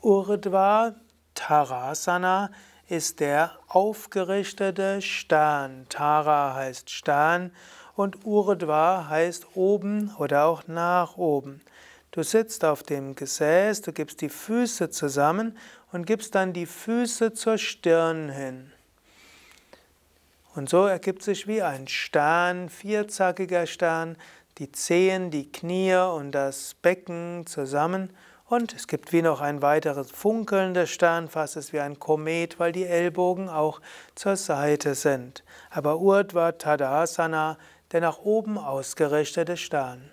Urdhva Tarasana ist der aufgerichtete Stern. Tara heißt Stern und Urdhva heißt oben oder auch nach oben. Du sitzt auf dem Gesäß, du gibst die Füße zusammen und gibst dann die Füße zur Stirn hin. Und so ergibt sich wie ein Stern, vierzackiger Stern, die Zehen, die Knie und das Becken zusammen und es gibt wie noch ein weiteres Stern, fast Sternfasses wie ein Komet, weil die Ellbogen auch zur Seite sind. Aber Urdhva Tadasana, der nach oben ausgerichtete Stern.